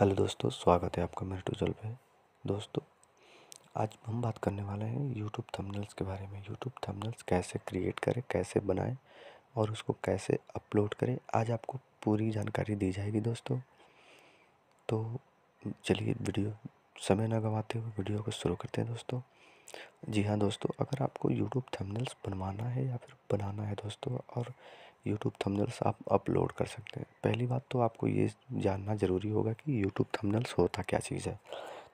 hello दोस्तों स्वागत है आपका मेरे टूजल पे दोस्तों आज हम बात करने वाले हैं यूट्यूब थंबनेल्स के बारे में यूट्यूब थंबनेल्स कैसे क्रिएट करें कैसे बनाएं और उसको कैसे अपलोड करें आज आपको पूरी जानकारी दी जाएगी दोस्तों तो चलिए वीडियो समय ना गंवाते हुए वीडियो को शुरू करते हैं दोस्तों जी हाँ दोस्तों अगर आपको यूट्यूब थमनल्स बनवाना है या फिर बनाना है दोस्तों और यूट्यूब थंबनेल्स आप अपलोड कर सकते हैं पहली बात तो आपको ये जानना ज़रूरी होगा कि यूट्यूब थंबनेल्स होता क्या चीज़ है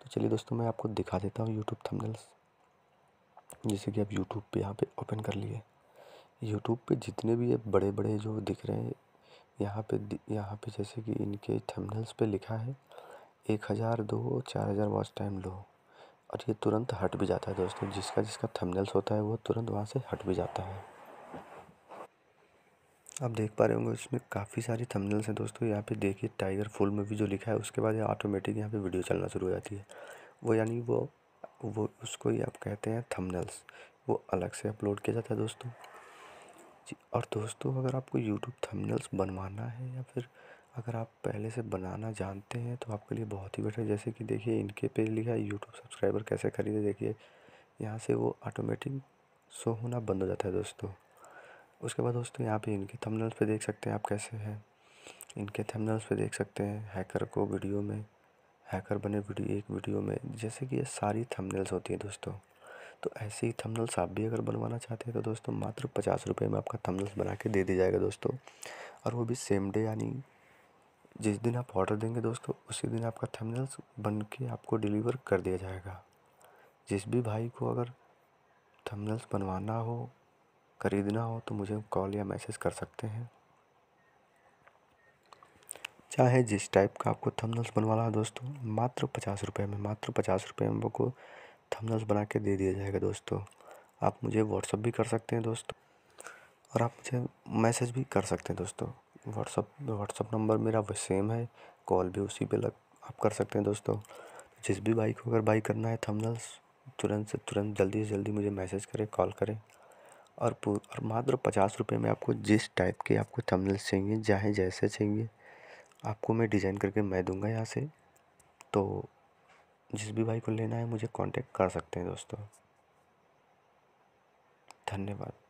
तो चलिए दोस्तों मैं आपको दिखा देता हूँ यूट्यूब थंबनेल्स जैसे कि आप यूट्यूब पे यहाँ पे ओपन कर लिए यूट्यूब पे जितने भी ये बड़े बड़े जो दिख रहे हैं यहाँ पे यहाँ पे जैसे कि इनके थंबनेल्स पे लिखा है एक हज़ार दो चार हज़ार वॉच टाइम लो और ये तुरंत हट भी जाता है दोस्तों जिसका जिसका थंबनेल्स होता है वो तुरंत वहाँ से हट भी जाता है आप देख पा रहे होंगे इसमें काफी सारी थंबनेल्स हैं दोस्तों यहाँ पे देखिए टाइगर फुल में भी जो लिखा है उसके बाद ये ऑटोमेटिक यहाँ पे वीडियो चलना शुरू हो जाती है वो यानी वो वो उसको ही आप कहते हैं थंबनेल्स वो अलग से अपलोड किया जाता है दोस्तों जी और दोस्तों अगर आपको यूट्यूब थंबनेल्स बनवाना है या फिर अगर आप पहले से बनाना जानते हैं तो आपके लिए बहुत ही बेटर जैसे कि देखिए इनके पे लिखा है यूट्यूब सब्सक्राइबर कैसे खरीदे देखिए यहाँ से वो ऑटोमेटिक शो होना बंद हो जाता है दोस्तों उसके बाद दोस्तों यहाँ पे इनके थंबनेल्स पे देख सकते हैं आप कैसे हैं इनके थंबनेल्स पे देख सकते हैं हैकर को वीडियो में हैकर बने वीडियो एक वीडियो में जैसे कि ये सारी थंबनेल्स होती हैं दोस्तों तो ऐसी थंबनेल्स आप भी अगर बनवाना चाहते हैं तो दोस्तों मात्र पचास रुपये में आपका थंबनेल्स बना के दे दिया जाएगा दोस्तों और वो भी सेम डे यानी जिस दिन आप ऑर्डर देंगे दोस्तों उसी दिन आपका थंबनेल्स बन के आपको डिलीवर कर दिया जाएगा जिस भी भाई को अगर थंबनेल्स बनवाना हो ख़रीदना हो तो मुझे कॉल या मैसेज कर सकते हैं चाहे जिस टाइप का आपको थंबनेल्स बनवाना हो दोस्तों मात्र पचास रुपये में मात्र पचास रुपये में आपको थंबनेल्स बना के दे दिया जाएगा दोस्तों आप मुझे व्हाट्सअप भी कर सकते हैं दोस्तों और आप मुझे मैसेज भी कर सकते हैं दोस्तों व्हाट्सअप व्हाट्सअप नंबर मेरा वह सेम है कॉल भी उसी पे लग आप कर सकते हैं दोस्तों जिस भी बाइक को अगर बाई करना है थंबनेल्स तुरंत से तुरंत जल्दी से जल्दी मुझे मैसेज करें कॉल करें और और मात्र पचास रुपये में आपको जिस टाइप के आपको थंबनेल चाहिए चाहे जैसे चाहिए आपको मैं डिज़ाइन करके मैं दूंगा यहाँ से तो जिस भी भाई को लेना है मुझे कांटेक्ट कर सकते हैं दोस्तों धन्यवाद